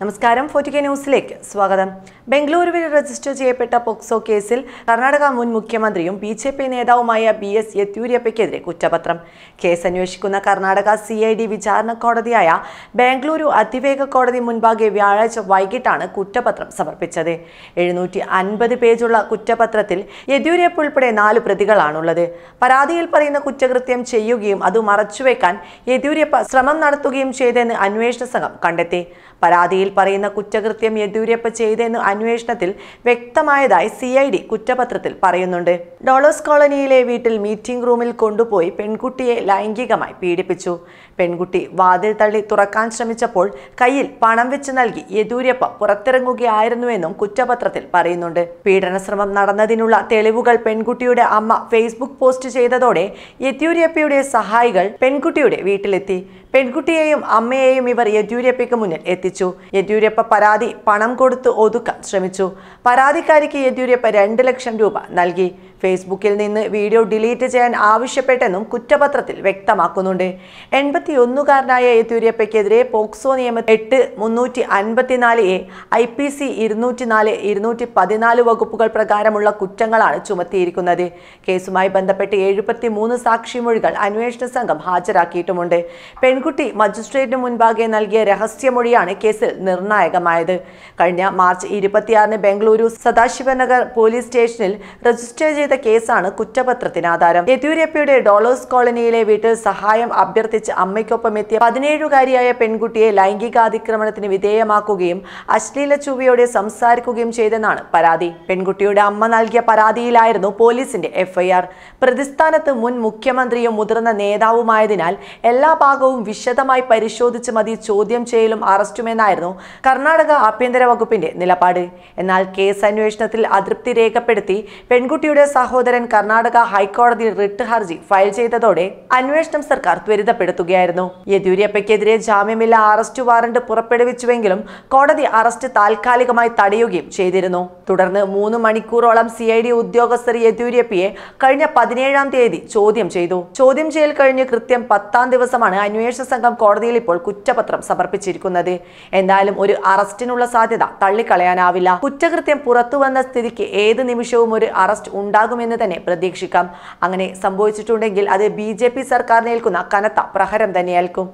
നമസ്കാരം കെ ന്യൂസിലേക്ക് സ്വാഗതം ബംഗളൂരുവിൽ രജിസ്റ്റർ ചെയ്യപ്പെട്ട പോക്സോ കേസിൽ കർണാടക മുൻ മുഖ്യമന്ത്രിയും ബി ജെ പി നേതാവുമായ ബി എസ് യെത്യൂരിയപ്പയ്ക്കെതിരെ കുറ്റപത്രം കേസ് അന്വേഷിക്കുന്ന കർണാടക സി ഐ ഡി വിചാരണ കോടതിയായ ബംഗളൂരു അതിവേഗ കോടതി മുൻപാകെ വ്യാഴാഴ്ച വൈകിട്ടാണ് കുറ്റപത്രം സമർപ്പിച്ചത് എഴുന്നൂറ്റി അൻപത് പേജുള്ള കുറ്റപത്രത്തിൽ യെദ്യൂരപ്പ ഉൾപ്പെടെ നാല് പ്രതികളാണുള്ളത് പരാതിയിൽ പറയുന്ന കുറ്റകൃത്യം ചെയ്യുകയും അത് മറച്ചുവെക്കാൻ യെദ്യൂരപ്പ ശ്രമം നടത്തുകയും ചെയ്തെന്ന് അന്വേഷണ സംഘം കണ്ടെത്തി പരാതിയിൽ പറയുന്ന കുറ്റകൃത്യം യെദ്യൂരപ്പ ചെയ്തെന്ന് അന്വേഷണത്തിൽ വ്യക്തമായതായി സി ഐ ഡി കുറ്റപത്രത്തിൽ പറയുന്നുണ്ട് ഡോളേഴ്സ് കോളനിയിലെ വീട്ടിൽ മീറ്റിംഗ് റൂമിൽ കൊണ്ടുപോയി പെൺകുട്ടിയെ ലൈംഗികമായി പീഡിപ്പിച്ചു പെൺകുട്ടി വാതിൽ തള്ളി തുറക്കാൻ ശ്രമിച്ചപ്പോൾ കയ്യിൽ പണം വെച്ച് നൽകി യെദ്യൂരപ്പ പുറത്തിറങ്ങുകയായിരുന്നുവെന്നും കുറ്റപത്രത്തിൽ പറയുന്നുണ്ട് പീഡനശ്രമം നടന്നതിനുള്ള തെളിവുകൾ പെൺകുട്ടിയുടെ അമ്മ ഫേസ്ബുക്ക് പോസ്റ്റ് ചെയ്തതോടെ യെദ്യൂരപ്പയുടെ സഹായികൾ പെൺകുട്ടിയുടെ വീട്ടിലെത്തി പെൺകുട്ടിയെയും അമ്മയെയും ഇവർ യെദ്യൂരപ്പയ്ക്ക് മുന്നിൽ എത്തി എത്തിച്ചു യെദ്യൂരപ്പ പരാതി പണം കൊടുത്ത് ഒതുക്കാൻ ശ്രമിച്ചു പരാതിക്കാരിക്ക് യെദ്യൂരപ്പ രണ്ട് ലക്ഷം രൂപ നൽകി ഫേസ്ബുക്കിൽ നിന്ന് വീഡിയോ ഡിലീറ്റ് ചെയ്യാൻ ആവശ്യപ്പെട്ടെന്നും കുറ്റപത്രത്തിൽ വ്യക്തമാക്കുന്നുണ്ട് എൺപത്തിയൊന്നുകാരനായ യെദ്യൂരപ്പയ്ക്കെതിരെ പോക്സോ നിയമ എട്ട് മുന്നൂറ്റി അൻപത്തിനാല് എ ഐ പി സി നാല് ഇരുന്നൂറ്റി പതിനാല് വകുപ്പുകൾ പ്രകാരമുള്ള കുറ്റങ്ങളാണ് ചുമത്തിയിരിക്കുന്നത് കേസുമായി ബന്ധപ്പെട്ട് എഴുപത്തി മൂന്ന് സാക്ഷിമൊഴികൾ അന്വേഷണ സംഘം ഹാജരാക്കിയിട്ടുമുണ്ട് പെൺകുട്ടി മജിസ്ട്രേറ്റിന് മുൻപാകെ നൽകിയ രഹസ്യമൊഴിയാണ് കേസിൽ നിർണായകമായത് കഴിഞ്ഞ മാർച്ച് ഇരുപത്തിയാറിന് ബംഗളൂരു സദാശിവനഗർ പോലീസ് സ്റ്റേഷനിൽ രജിസ്റ്റർ ചെയ്ത കേസാണ് കുറ്റപത്രത്തിന് ആധാരം യെദ്യൂരപ്പയുടെ ഡോളേഴ്സ് കോളനിയിലെ വീട്ടിൽ സഹായം അഭ്യർത്ഥിച്ച് അമ്മയ്ക്കൊപ്പം എത്തിയ പതിനേഴുകാരിയായ പെൺകുട്ടിയെ ലൈംഗികാതിക്രമണത്തിന് വിധേയമാക്കുകയും അശ്ലീല ചുവയോടെ സംസാരിക്കുകയും ചെയ്തെന്നാണ് പരാതി പെൺകുട്ടിയുടെ അമ്മ നൽകിയ പരാതിയിലായിരുന്നു പോലീസിന്റെ എഫ്ഐആർ പ്രതിസ്ഥാനത്ത് മുൻ മുഖ്യമന്ത്രിയും മുതിർന്ന നേതാവുമായതിനാൽ എല്ലാ ഭാഗവും വിശദമായി പരിശോധിച്ച് മതി ചോദ്യം ചെയ്യലും അറസ്റ്റും ആവശ്യമെന്നായിരുന്നു കർണാടക ആഭ്യന്തര വകുപ്പിന്റെ നിലപാട് എന്നാൽ കേസ് അന്വേഷണത്തിൽ അതൃപ്തി രേഖപ്പെടുത്തി പെൺകുട്ടിയുടെ സഹോദരൻ കർണാടക ഹൈക്കോടതിയിൽ റിട്ട് ഹർജി ഫയൽ ചെയ്തതോടെ അന്വേഷണം സർക്കാർ ത്വരിതപ്പെടുത്തുകയായിരുന്നു യെദ്യൂരപ്പയ്ക്കെതിരെ ജാമ്യമില്ല അറസ്റ്റ് വാറണ്ട് പുറപ്പെടുവിച്ചുവെങ്കിലും കോടതി അറസ്റ്റ് താൽക്കാലികമായി തടയുകയും ചെയ്തിരുന്നു തുടർന്ന് മൂന്ന് മണിക്കൂറോളം സി ഐ ഡി ഉദ്യോഗസ്ഥർ യെദ്യൂരപ്പയെ കഴിഞ്ഞ പതിനേഴാം തീയതി ചോദ്യം ചെയ്തു ചോദ്യം ചെയ്യൽ കഴിഞ്ഞ് കൃത്യം പത്താം ദിവസമാണ് അന്വേഷണ സംഘം കോടതിയിൽ ഇപ്പോൾ കുറ്റപത്രം സമർപ്പിച്ചിരിക്കുന്നത് എന്തായാലും ഒരു അറസ്റ്റിനുള്ള സാധ്യത തള്ളിക്കളയാനാവില്ല കുറ്റകൃത്യം പുറത്തുവന്ന സ്ഥിതിക്ക് ഏത് നിമിഷവും ഒരു അറസ്റ്റ് ഉണ്ടാകുമെന്ന് തന്നെ പ്രതീക്ഷിക്കാം അങ്ങനെ സംഭവിച്ചിട്ടുണ്ടെങ്കിൽ അത് ബി സർക്കാർ നേൽക്കുന്ന കനത്ത പ്രഹരം തന്നെയേൽക്കും